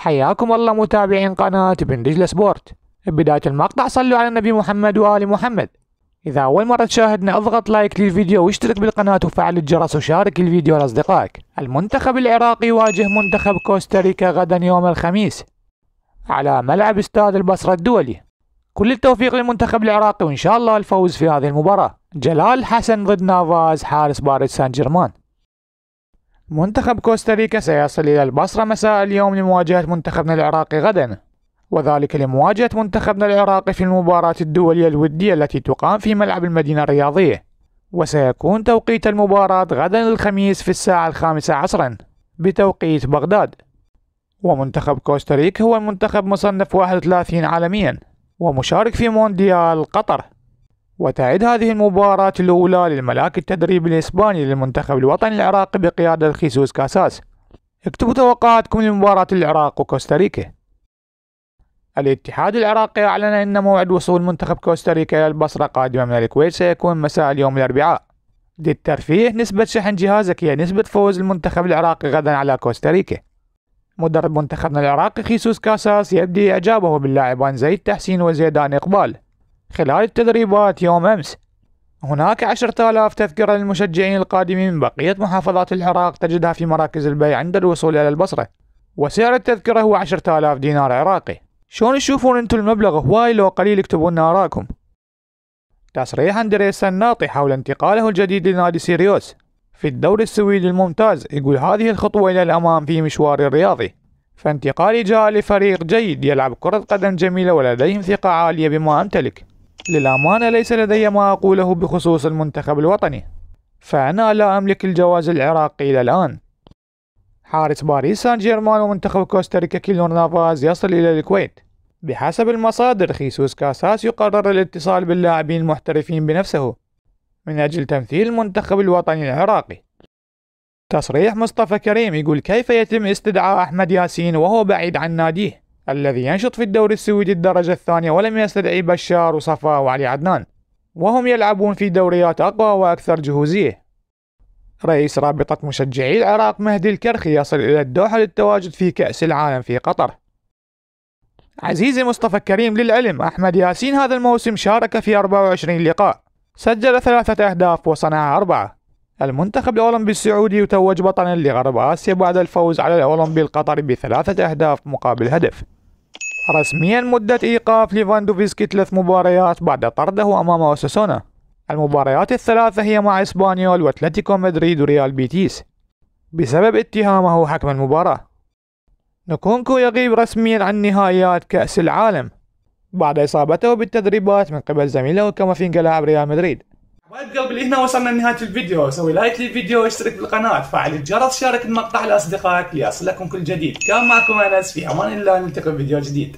حياكم الله متابعين قناة بن دجلة سبورت بداية المقطع صلوا على النبي محمد وآل محمد إذا أول مرة تشاهدنا اضغط لايك للفيديو واشترك بالقناة وفعل الجرس وشارك الفيديو لأصدقائك المنتخب العراقي يواجه منتخب كوستاريكا غدا يوم الخميس على ملعب استاد البصرة الدولي كل التوفيق للمنتخب العراقي وإن شاء الله الفوز في هذه المباراة جلال حسن ضد نافاز حارس باريس سان جيرمان منتخب كوستاريكا سيصل إلى البصرة مساء اليوم لمواجهة منتخبنا العراقي غدا وذلك لمواجهة منتخبنا العراقي في المباراة الدولية الودية التي تقام في ملعب المدينة الرياضية وسيكون توقيت المباراة غدا الخميس في الساعة الخامسة عصرا بتوقيت بغداد ومنتخب كوستاريكا هو المنتخب مصنف 31 عالميا ومشارك في مونديال قطر وتعد هذه المباراة الأولى للملاك التدريب الإسباني للمنتخب الوطني العراقي بقيادة خيسوس كاساس اكتبوا توقعاتكم لمباراة العراق وكوستاريكا الاتحاد العراقي أعلن أن موعد وصول منتخب كوستاريكا إلى البصرة قادمة من الكويت سيكون مساء اليوم الأربعاء للترفيه نسبة شحن جهازك هي نسبة فوز المنتخب العراقي غدا على كوستاريكا مدرب منتخبنا العراقي خيسوس كاساس يبدي إعجابه باللاعبان زيد تحسين وزيدان إقبال خلال التدريبات يوم أمس هناك عشرة آلاف تذكرة للمشجعين القادمين من بقية محافظات العراق تجدها في مراكز البيع عند الوصول إلى البصرة وسعر التذكرة هو عشرة آلاف دينار عراقي شلون تشوفون انتم المبلغ هواي لو قليل اكتبوا لنا آراءكم تصريح أندريس الناطي حول انتقاله الجديد لنادي سيريوس في الدوري السويدي الممتاز يقول هذه الخطوة إلى الأمام في مشواري الرياضي فانتقالي جاء لفريق جيد يلعب كرة قدم جميلة ولديهم ثقة عالية بما أمتلك للأمانة ليس لدي ما أقوله بخصوص المنتخب الوطني فأنا لا أملك الجواز العراقي إلى الآن حارس باريس سان جيرمان ومنتخب كوستاريكا كيلور نافاز يصل إلى الكويت بحسب المصادر خيسوس كاساس يقرر الاتصال باللاعبين المحترفين بنفسه من أجل تمثيل المنتخب الوطني العراقي تصريح مصطفى كريم يقول كيف يتم استدعاء أحمد ياسين وهو بعيد عن ناديه الذي ينشط في الدوري السويدي الدرجة الثانية ولم يستدعي بشار وصفا وعلي عدنان وهم يلعبون في دوريات أقوى وأكثر جهوزية رئيس رابطة مشجعي العراق مهدي الكرخي يصل إلى الدوحة للتواجد في كأس العالم في قطر عزيزي مصطفى كريم للعلم أحمد ياسين هذا الموسم شارك في 24 لقاء سجل ثلاثة أهداف وصنع أربعة المنتخب الأولمبي السعودي يتوج بطلا لغرب آسيا بعد الفوز على الأولمبي القطري بثلاثة أهداف مقابل هدف رسميا مدة إيقاف ليفاندوفسكي ثلاث مباريات بعد طرده أمام أوساسونا المباريات الثلاثة هي مع إسبانيول وأتلتيكو مدريد وريال بيتيس بسبب اتهامه حكم المباراة نكونكو يغيب رسميا عن نهائيات كأس العالم بعد إصابته بالتدريبات من قبل زميله كما في لاعب ريال مدريد وايد قلبي هنا وصلنا لنهايه الفيديو سوي لايك للفيديو واشترك بالقناه فعل الجرس شارك المقطع لاصدقائك ليصلكم كل جديد كان معكم انس في امان الله نلتقي بفيديو جديد